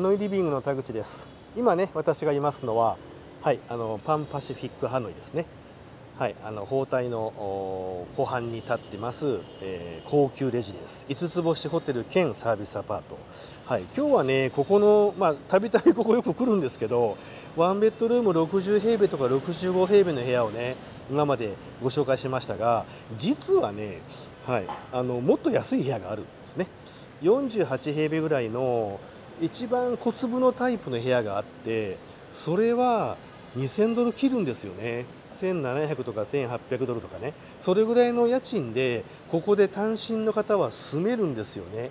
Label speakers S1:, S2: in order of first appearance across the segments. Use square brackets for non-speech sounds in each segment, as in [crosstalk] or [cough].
S1: ノイリビングの田口です今ね私がいますのははいあのパンパシフィックハノイですねはいあの包帯の湖畔に立ってます、えー、高級レジです5つ星ホテル兼サービスアパートはい今日はねここのまあたびたびここよく来るんですけどワンベッドルーム60平米とか65平米の部屋をね今までご紹介しましたが実はねはいあのもっと安い部屋があるんですね48平米ぐらいの一番小粒のタイプの部屋があってそれは2000ドル切るんですよね1700とか1800ドルとかねそれぐらいの家賃でここで単身の方は住めるんですよね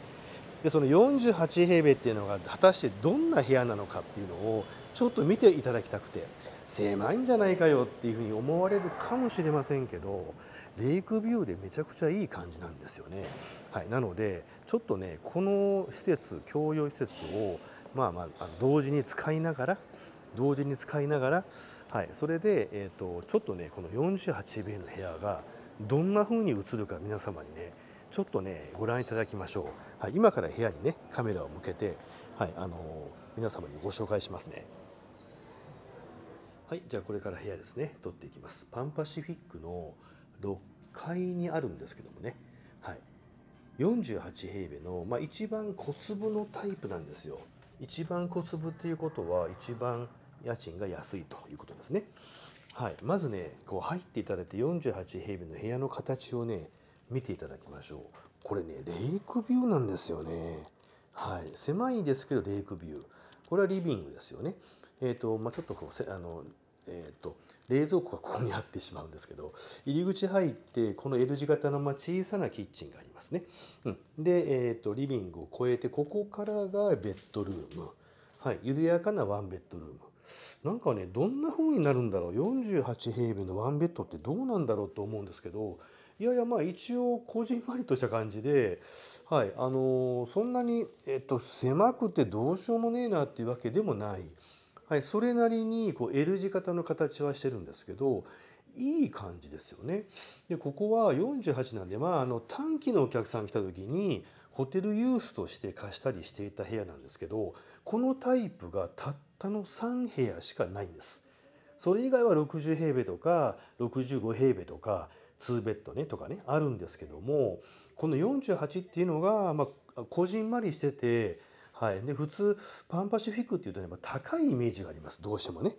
S1: でその48平米っていうのが果たしてどんな部屋なのかっていうのをちょっと見ていただきたくて狭いんじゃないかよっていうふうに思われるかもしれませんけどレイクビューでめちゃくちゃいい感じなんですよね。はい、なのでちょっとねこの施設共用施設をまあまあ同時に使いながら同時に使いながら、はい、それで、えーと、ちょっとねこの48米の部屋がどんなふうに映るか皆様にねちょっとねご覧いただきましょう、はい、今から部屋にねカメラを向けて、はい、あのー、皆様にご紹介しますね。はいじゃあこれから部屋ですね取っていきますパンパシフィックの6階にあるんですけどもねはい48平米の、まあ、一番小粒のタイプなんですよ一番小粒っていうことは一番家賃が安いということですねはいまずねこう入っていただいて48平米の部屋の形をね見ていただきましょうこれねレイクビューなんですよねはい狭いですけどレイクビューこれはリビングですよねえーとまあ、ちょっとこうあの、えーと、冷蔵庫がここにあってしまうんですけど入り口入ってこの L 字型の、まあ、小さなキッチンがありますね。うん、で、えーと、とリビングを越えてここからがベッドルーム、はい、緩やかなワンベッドルーム。なんかねどんな風になるんだろう48平米のワンベッドってどうなんだろうと思うんですけどいやいやまあ一応こじんまりとした感じで、はいあのー、そんなに、えっと、狭くてどうしようもねえなっていうわけでもない。はい、それなりにこう L 字型の形はしてるんですけどいい感じですよね。でここは48なんで、まあ、あの短期のお客さん来た時にホテルユースとして貸したりしていた部屋なんですけどこのタイプがたったの3部屋しかないんです。それ以外は60平米とか65平米とか2ベッドねとかねあるんですけどもこの48っていうのが、まあ、こじんまりしててはい、で普通パンパシフィックっていうとね、高いイメージがありますどうしてもね。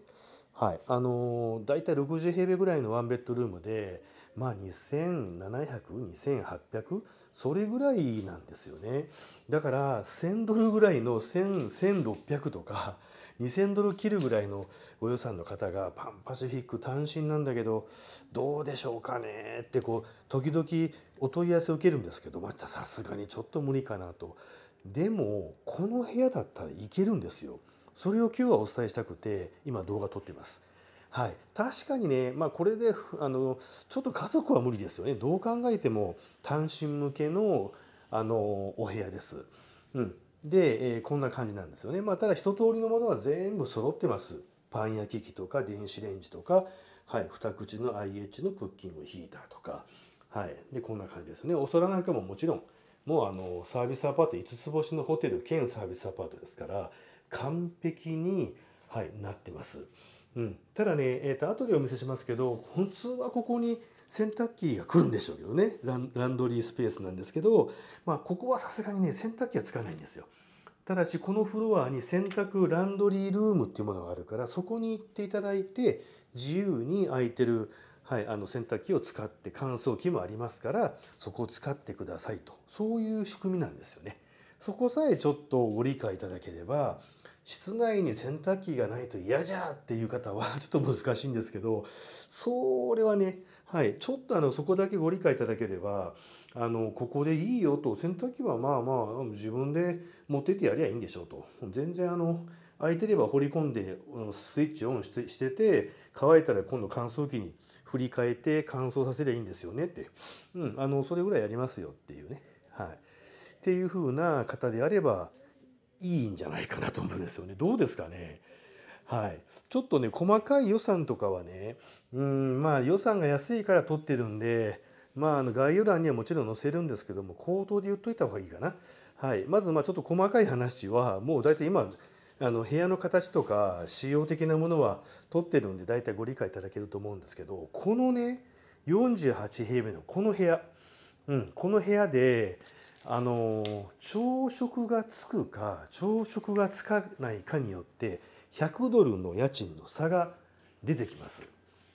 S1: はいあのー、大体60平米ぐらいのワンベッドルームで、まあ、27002800それぐらいなんですよねだから1000ドルぐらいの1600とか2000ドル切るぐらいのご予算の方がパンパシフィック単身なんだけどどうでしょうかねってこう時々お問い合わせを受けるんですけどまたさすがにちょっと無理かなとでもこの部屋だったらいけるんですよそれを今日はお伝えしたくて今動画撮ってますはい、確かにね、まあ、これであのちょっと家族は無理ですよねどう考えても単身向けのあのお部屋です、うん、で、えー、こんな感じなんですよね、まあ、ただ一通りのものは全部揃ってますパン焼き器とか電子レンジとか、はい、二口の IH のクッキングヒーターとか、はい、でこんな感じですねお皿なんかももちろんもうあのサービスアパート5つ星のホテル兼サービスアパートですから完璧に、はい、なってます。うん、ただね、えーと、後でお見せしますけど普通はここに洗濯機が来るんでしょうけどねランドリースペースなんですけど、まあ、ここはさすがにね洗濯機はつかないんですよ。ただしこのフロアに洗濯ランドリールームっていうものがあるからそこに行っていただいて自由に空いてるはい、あの洗濯機を使って乾燥機もありますからそこを使ってくださいとそういう仕組みなんですよね。そこさえちょっとご理解いただければ室内に洗濯機がないと嫌じゃっていう方は [laughs] ちょっと難しいんですけどそれはね、はい、ちょっとあのそこだけご理解いただければあのここでいいよと洗濯機はまあまあ自分で持っててやりゃいいんでしょうと全然あの空いてれば掘り込んでスイッチオンしてしてて乾いたら今度乾燥機に。振り返って乾燥させりゃいいんですよねって、うん、あのそれぐらいやりますよっていうね、はい、っていう風な方であればいいんじゃないかなと思うんですよね。どうですかねはい、ちょっとね細かい予算とかはねうんまあ予算が安いから取ってるんでまあ、あの概要欄にはもちろん載せるんですけども口頭で言っといた方がいいかな。はい、まずまあちょっと細かい話はもう大体今あの部屋の形とか仕様的なものは取ってるんで大体ご理解いただけると思うんですけどこのね48平米のこの部屋、うん、この部屋であの朝食がつくか朝食がつかないかによって100ドルの家賃の差が出てきます。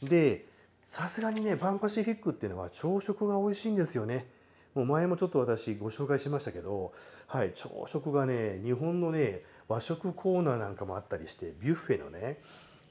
S1: でさすがにねバンパシフィックっていうのは朝食が美味しいんですよね。もう前もちょっと私ご紹介しましたけど、はい、朝食がね日本のね和食コーナーなんかもあったりしてビュッフェのね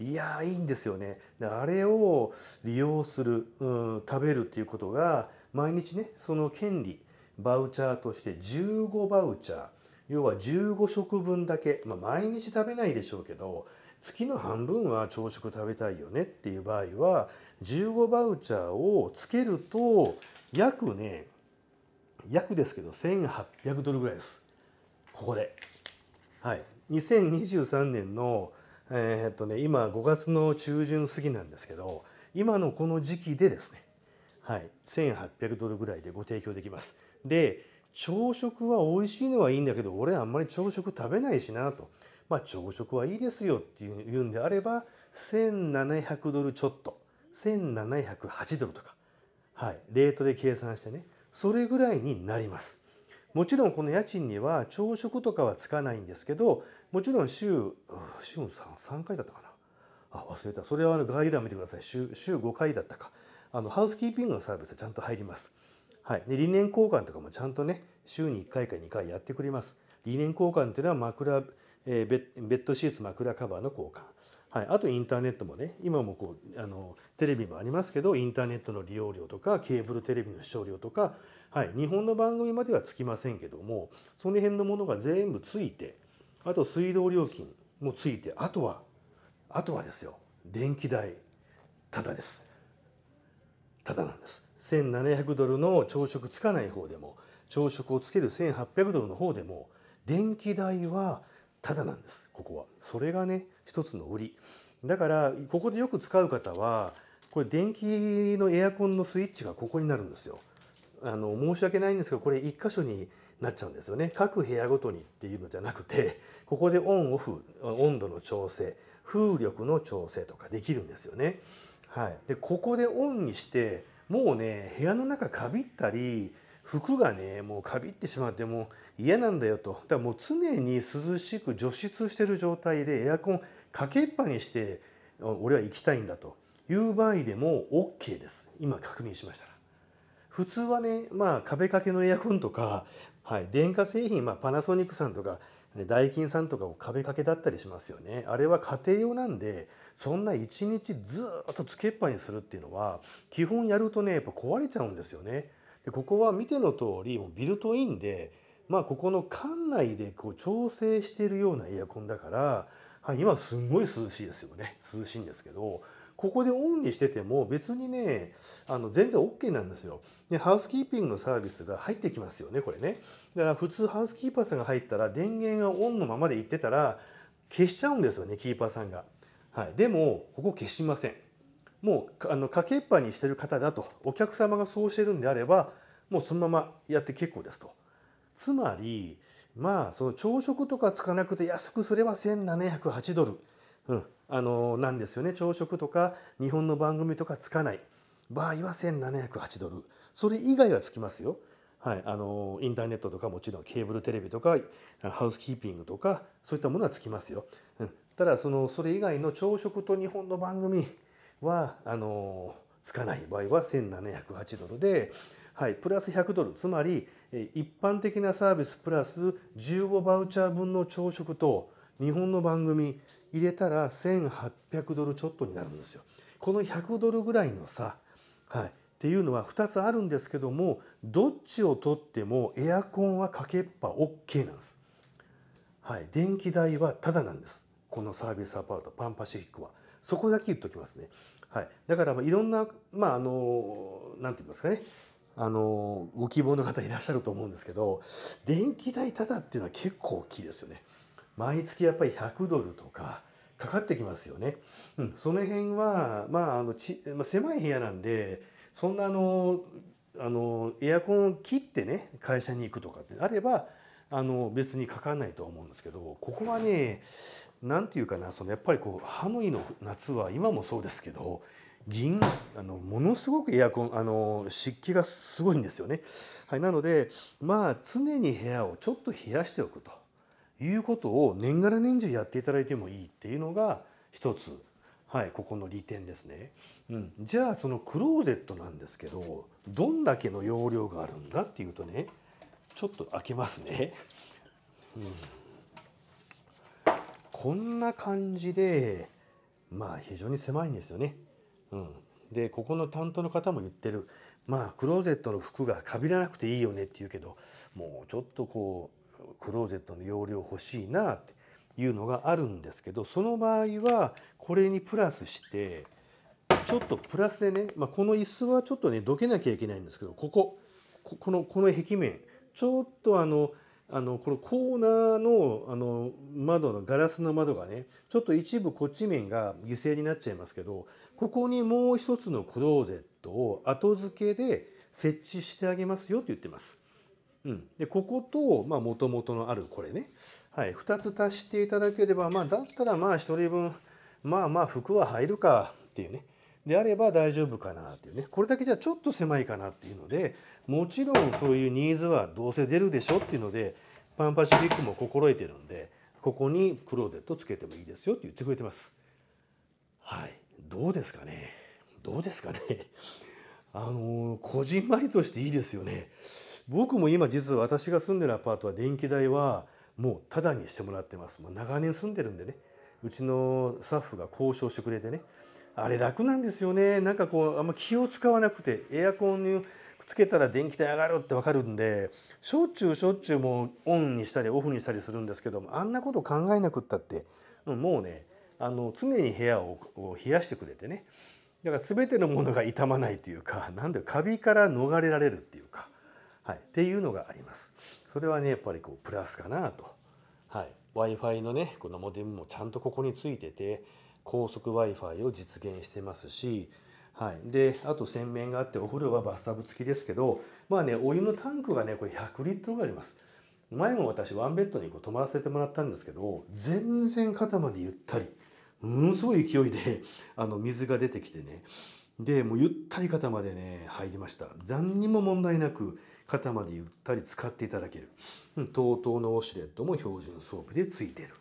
S1: いやいいんですよねあれを利用する、うん、食べるっていうことが毎日ねその権利バウチャーとして15バウチャー要は15食分だけ、まあ、毎日食べないでしょうけど月の半分は朝食食べたいよねっていう場合は15バウチャーをつけると約ね約ですけど1800ドルぐらいですここではい、2023年の、えー、っとね、今5月の中旬過ぎなんですけど今のこの時期でですね、はい、1800ドルぐらいでご提供できます。で朝食は美味しいのはいいんだけど俺あんまり朝食食べないしなと、まあ、朝食はいいですよっていうんであれば1700ドルちょっと1708ドルとか、はい、レートで計算してねそれぐらいになります。もちろんこの家賃には朝食とかはつかないんですけどもちろん週週 3, 3回だったかなあ忘れたそれはあの概覧見てください週週5回だったかあのハウスキーピングのサービスはちゃんと入ります、はい、で理念交換とかもちゃんとね週に1回か2回やってくれます理念交換っていうのは枕、えー、ベッドシーツ枕カバーの交換はい、あとインターネットもね今もこうあのテレビもありますけどインターネットの利用料とかケーブルテレビの視聴料とか、はい、日本の番組まではつきませんけどもその辺のものが全部ついてあと水道料金もついてあとはあとはですよ電気代ただですただなんです1700ドルの朝食つかない方でも朝食をつける1800ドルの方でも電気代はただなんですここはそれがね一つの売りだからここでよく使う方はこれ電気のエアコンのスイッチがここになるんですよあの申し訳ないんですがこれ1箇所になっちゃうんですよね各部屋ごとにっていうのじゃなくてここでオンオフ温度の調整風力の調整とかできるんですよね。はい、でここでオンにしてもうね部屋の中かびったり服がねもうかびってしまってもう嫌なんだよとだからもう常に涼しく除湿してる状態でエアコンかけっぱにして俺は行きたいんだという場合でも OK です今確認しました普通はねまあ壁掛けのエアコンとか、はい、電化製品、まあ、パナソニックさんとかダイキンさんとかを壁掛けだったりしますよねあれは家庭用なんでそんな一日ずっとつけっぱにするっていうのは基本やるとねやっぱ壊れちゃうんですよね。でここは見ての通りもうビルトインで、まあ、ここの館内でこう調整しているようなエアコンだから、はい、今すんごい涼しいですよね涼しいんですけどここでオンにしてても別にねあの全然 OK なんですよでハウスキーピングのサービスが入ってきますよねこれねだから普通ハウスキーパーさんが入ったら電源がオンのままでいってたら消しちゃうんですよねキーパーさんが、はい、でもここ消しませんもうあのかけっぱにしてる方だとお客様がそうしてるんであればもうそのままやって結構ですと。つまりまあその朝食とかつかなくて安くすれば1708ドル、うん、あのなんですよね朝食とか日本の番組とかつかない場合は1708ドルそれ以外はつきますよ。はい、あのインターネットとかもちろんケーブルテレビとかハウスキーピングとかそういったものはつきますよ。うん、ただそのそれ以外の朝食と日本の番組はあのつかない場合は1708ドルで、はい、プラス100ドルつまり一般的なサービスプラス15バウチャー分の朝食と日本の番組入れたら1800ドルちょっとになるんですよ。この100ドルぐらいの差、はい、っていうのは2つあるんですけどもどっちを取ってもエアコンはかけっぱ OK なんです。はい、電気代はただなんですこのサービスアパートパンパシフィックは。そこだけ言っときますね。はい、だからまいろんな、まあ、あのなて言いますかねあのご希望の方いらっしゃると思うんですけど電気代ただっていうのは結構大きいですよね。毎月やっぱり100ドルとかかかってきますよね。うん、その辺は、まああのちまあ、狭い部屋なんでそんなあのあのエアコンを切ってね会社に行くとかってあればあの別にかからないとは思うんですけどここはね何て言うかなそのやっぱりこうハノイの夏は今もそうですけど銀あのものすごくエアコンあの湿気がすごいんですよね。はい、なのでまあ常に部屋をちょっと冷やしておくということを年がら年中やっていただいてもいいっていうのが一つ、はい、ここの利点ですね、うん。じゃあそのクローゼットなんですけどどんだけの容量があるんだっていうとねちょっと開けますね。うんこんな感じで、まあ非常に狭いんですよね。うん。で、ここの担当の方も言ってる、まあクローゼットの服がかびらなくていいよねって言うけど、もうちょっとこう、クローゼットの容量欲しいなっていうのがあるんですけど、その場合はこれにプラスして、ちょっとプラスでね、まあ、この椅子はちょっとね、どけなきゃいけないんですけど、ここ、この、この壁面、ちょっとあの、あのこのコーナーのあの窓のガラスの窓がねちょっと一部こっち面が犠牲になっちゃいますけどここにもう一つのクローゼットを後付けで設置してあげますよって言ってます。うん、でここともともとのあるこれね、はい、2つ足していただければまあだったらまあ1人分まあまあ服は入るかっていうねであれば大丈夫かなっていうねこれだけじゃちょっと狭いかなっていうのでもちろんそういうニーズはどうせ出るでしょっていうのでパンパシフィックも心得てるんでここにクローゼットつけてもいいですよって言ってくれてます。はい、どうですかねどうですかね [laughs] あのー、こじんまりとしていいですよね。僕も今実は私が住んでるアパートは電気代はもうただにしてもらってます。もう長年住んでるんでね。うちのスタッフが交渉してくれてねあれ楽なんですよねなんかこうあんま気を使わなくてエアコンにつけたら電気代上がるって分かるんでしょっちゅうしょっちゅうもうオンにしたりオフにしたりするんですけどもあんなこと考えなくったってもうねあの常に部屋を冷やしてくれてねだから全てのものが傷まないというかなんでカビから逃れられるっていうか、はい、っていうのがあります。それはねやっぱりこうプラスかなと。はい、w i f i のねこのモデルもちゃんとここについてて高速 Wi-Fi を実現してますし、はい、であと洗面があってお風呂はバスタブ付きですけどまあねお湯のタンクがねこれ100リットルがあります前も私ワンベッドにこう泊まらせてもらったんですけど全然肩までゆったりものすごい勢いで [laughs] あの水が出てきてねでもうゆったり肩までね入りました何にも問題なく肩までゆったり使っていただける TOTO のウォシュレットも標準装備で付いてる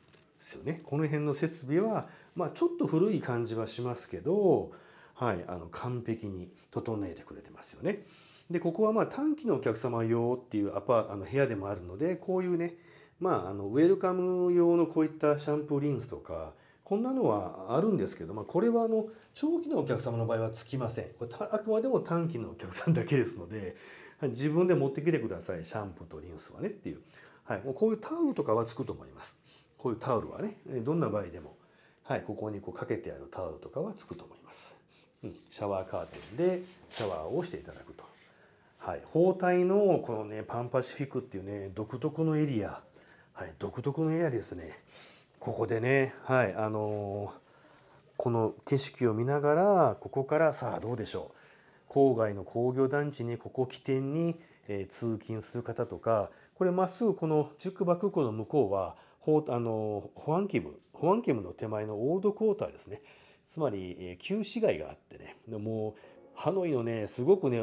S1: ですよね。この辺の設備は、まあ、ちょっと古い感じはしますけど、はい、あの完璧に整えてくれてますよね。でここはまあ短期のお客様用っていうアパあの部屋でもあるのでこういうね、まあ、あのウェルカム用のこういったシャンプーリンスとかこんなのはあるんですけど、まあ、これはあの長期のお客様の場合はつきませんこれあくまでも短期のお客さんだけですので自分で持ってきてくださいシャンプーとリンスはねっていう、はい、もうこういうタオルとかはつくと思います。こういうタオルはねどんな場合でも、はい、ここにこうかけてあるタオルとかはつくと思います、うん、シャワーカーテンでシャワーをしていただくと、はい、包帯のこのねパンパシフィックっていうね独特のエリア、はい、独特のエリアですねここでねはいあのー、この景色を見ながらここからさあどうでしょう郊外の工業団地にここ起点に、えー、通勤する方とかこれまっすぐこの宿泊区の向こうはホあのホアンキムホアンキムの手前のオールドクォーターですねつまり旧市街があってねもうハノイのねすごくね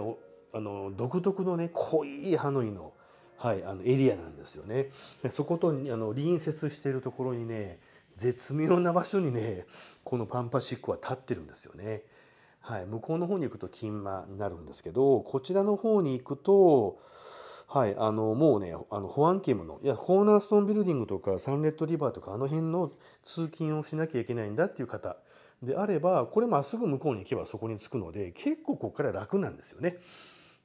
S1: あの独特のね濃いハノイの,、はい、あのエリアなんですよね。そことあの隣接しているところにね絶妙な場所にねこのパンパシックは立ってるんですよね。はい、向こうの方に行くと金馬になるんですけどこちらの方に行くとはい、あのもうねあの保安ンキムのいやコーナーストーンビルディングとかサンレッドリバーとかあの辺の通勤をしなきゃいけないんだっていう方であればこれまっすぐ向こうに行けばそこに着くので結構ここから楽なんですよね。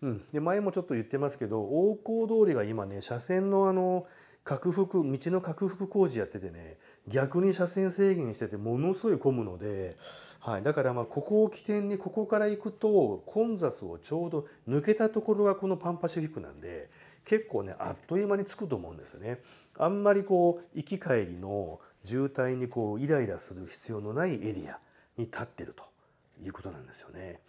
S1: うん、で前もちょっと言ってますけど大高通りが今ね車線のあの拡幅道の拡幅工事やっててね逆に車線制限しててものすごい混むので、はい、だからまあここを起点にここから行くと混雑をちょうど抜けたところがこのパンパシフィックなんで結構ねあっという間に着くと思うんですよね。あんまりこう行き帰りの渋滞にこうイライラする必要のないエリアに立ってるということなんですよね。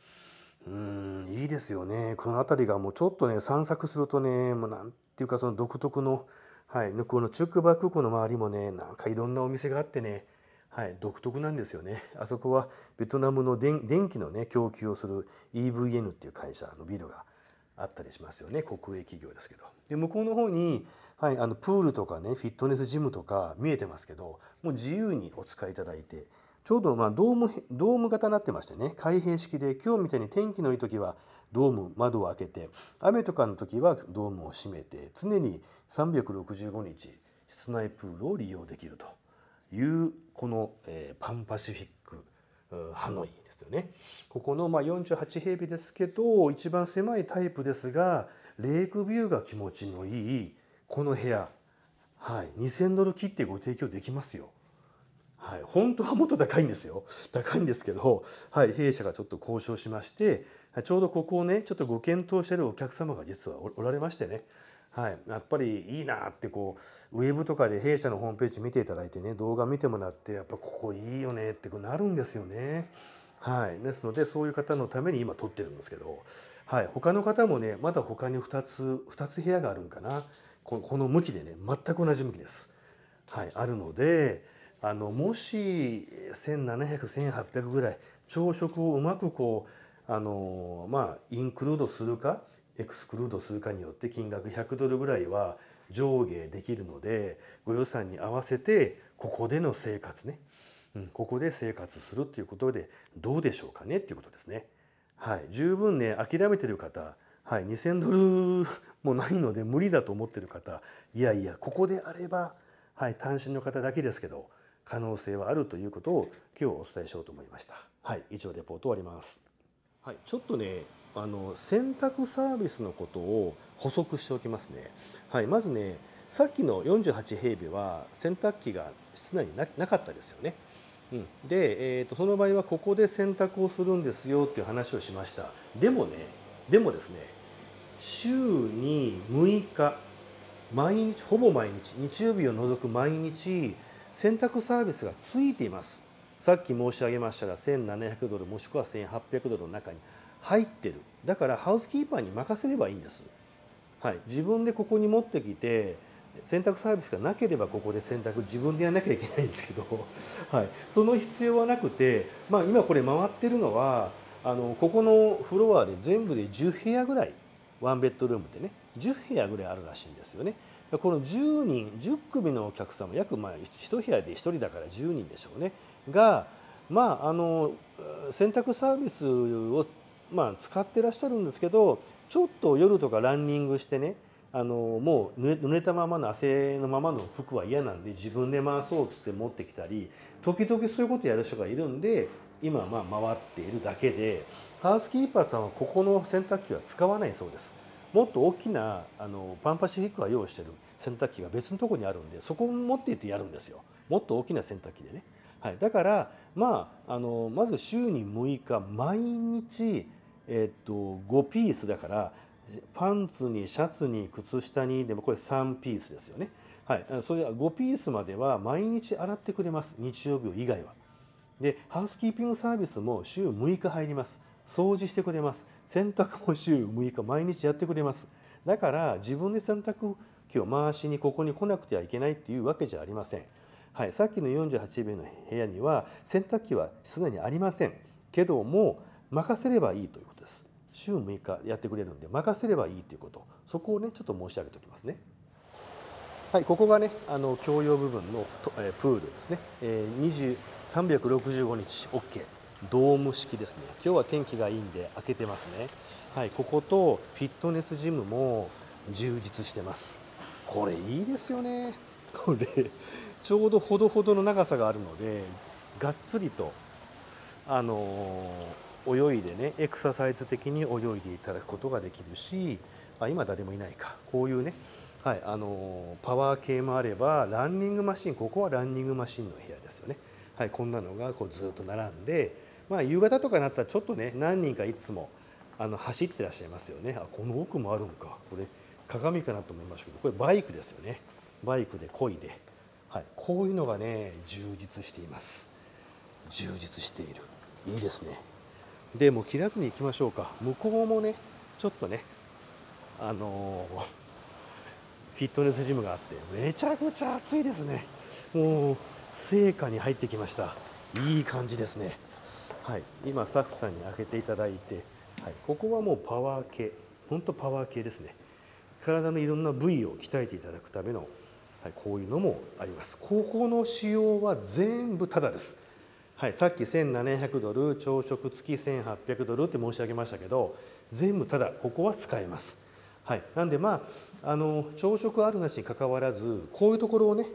S1: うんいいですよねこの辺りがもうちょっとね散策するとねもうなんていうかその独特のはい、向こうのチュクバ空港の周りもねなんかいろんなお店があってね、はい、独特なんですよね [laughs] あそこはベトナムの電気の、ね、供給をする EVN っていう会社のビルがあったりしますよね国営企業ですけどで向こうの方に、はい、あのプールとかねフィットネスジムとか見えてますけどもう自由にお使いいただいてちょうどまあドームドーム型になってましてね開閉式で今日みたいに天気のいい時はドーム窓を開けて雨とかの時はドームを閉めて常に365日室内プールを利用できるというこの、えー、パンパシフィックハノイですよねここのまあ48平米ですけど一番狭いタイプですがレイクビューが気持ちのいいこの部屋、はい、2000ドル切ってご提供できますよ。はい、本当はもっと高いんですよ高いんですけど、はい、弊社がちょっと交渉しましてちょうどここをねちょっとご検討してるお客様が実はおられましてねはい、やっぱりいいなってこうウェブとかで弊社のホームページ見ていただいてね動画見てもらってやっぱここいいよねってなるんですよね。はい、ですのでそういう方のために今撮ってるんですけど、はい、他の方もねまだ他に2つ2つ部屋があるんかなこの向きでね全く同じ向きです。はい、あるのであのもし17001800ぐらい朝食をうまくこうあのまあインクルードするかエクスクルードするかによって金額100ドルぐらいは上下できるのでご予算に合わせてここでの生活ね、うん、ここで生活するっていうことでどうでしょうかねっていうことですね。はい、十分ね諦めてる方、はい、2,000ドルもないので無理だと思ってる方いやいやここであれば、はい、単身の方だけですけど可能性はあるということを今日お伝えしようと思いました。はい、以上レポート終わります。はい、ちょっとねあの洗濯サービスのことを補足しておきますね。はい、まずねさっきの48平米は洗濯機が室内になかったですよね。うん、で、えーと、とその場合はここで洗濯をするんですよっていう話をしましたでもねでもですね週に6日毎日ほぼ毎日日曜日を除く毎日洗濯サービスがついていますさっき申し上げましたが1700ドルもしくは1800ドルの中に入ってるだからハウスキーパーに任せればいいんです、はい、自分でここに持ってきて洗濯サービスがなければここで洗濯自分でやらなきゃいけないんですけど、[laughs] はい、その必要はなくて、まあ、今これ回ってるのはあのここのフロアで全部で10部屋ぐらいワンベッドルームでね10部屋ぐらいあるらしいんですよね。この10人10組のお客様約まあ1部屋で1人だから10人でしょうねがまああの洗濯サービスをまあ、使ってらっしゃるんですけどちょっと夜とかランニングしてねあのもう濡れたままの汗のままの服は嫌なんで自分で回そうっつって持ってきたり時々そういうことやる人がいるんで今はまあ回っているだけでハウスキーパーさんはここの洗濯機は使わないそうですもっと大きなあのパンパシフィックは用意してる洗濯機が別のとこにあるんでそこを持っていってやるんですよもっと大きな洗濯機でね、はい、だから、まあ、あのまず週に6日毎日えっと5ピースだからパンツにシャツに靴下にでもこれ3ピースですよね。はい、それは5ピースまでは毎日洗ってくれます日曜日以外は。でハウスキーピングサービスも週6日入ります掃除してくれます洗濯も週6日毎日やってくれますだから自分で洗濯機を回しにここに来なくてはいけないっていうわけじゃありません、はい、さっきの48名の部屋には洗濯機はすでにありませんけども任せればいいということ週6日やってくれるんで任せればいいということそこをねちょっと申し上げておきますね。はい、ここがねあの共用部分の、えプールですね、えー、365日 OK ドーム式ですね今日は天気がいいんで開けてますねはいこことフィットネスジムも充実してますこれいいですよねこれちょうどほどほどの長さがあるのでがっつりとあのー泳いでねエクササイズ的に泳いでいただくことができるしあ今誰もいないかこういうね、はい、あのパワー系もあればランニングマシンここはランニングマシンの部屋ですよね、はい、こんなのがこうずっと並んで、まあ、夕方とかになったらちょっとね何人かいつもあの走ってらっしゃいますよねあこの奥もあるんかこれ鏡かなと思いましたけどこれバイクですよねバイクで漕いで、はい、こういうのがね充実しています充実しているいいですねでも切らずに行きましょうか向こうもねちょっとねあのー、[laughs] フィットネスジムがあってめちゃくちゃ暑いですねもう成果に入ってきましたいい感じですねはい今スタッフさんに開けていただいて、はい、ここはもうパワー系ほんとパワー系ですね体のいろんな部位を鍛えていただくための、はい、こういうのもありますここの使用は全部タダですはい、さっき1700ドル朝食付き1800ドルって申し上げましたけど全部ただここは使えます。はい、なんでまああの朝食あるなしにかかわらずこういうところをね、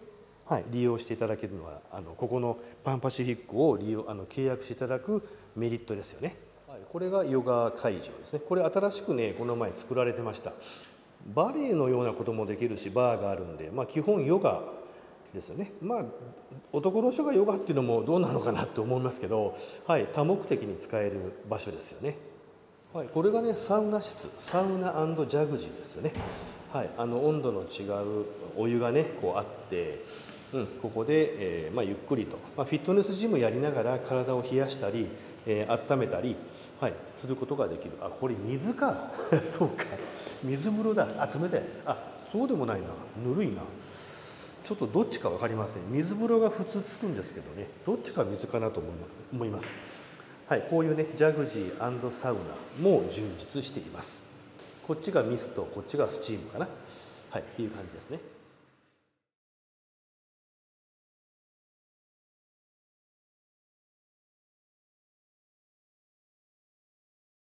S1: はい、利用していただけるのはあのここのパンパシフィックを利用あの契約していただくメリットですよね。はい、これがヨガ会場ですね。これ新しくねこの前作られてました。バレエのようなこともできるしバーがあるんで、まあ、基本ヨガですよね。まあ男の人がヨガっていうのもどうなのかなって思いますけど、はい、多目的に使える場所ですよね。はい、これがねサウナ室サウナジャグジーですよね。はい、あの温度の違うお湯がねこうあって、うん、ここで、えー、まあ、ゆっくりと、まあ、フィットネスジムやりながら体を冷やしたり、えー、温めたり、はい、することができるあこれ水か [laughs] そうか水風呂だあ冷たいあそうでもないなぬるいな。ちょっとどっちか分かりません水風呂が普通つくんですけどねどっちか水かなと思いますはいこういうねジャグジーサウナも充実していますこっちがミストこっちがスチームかなはいっていう感じですね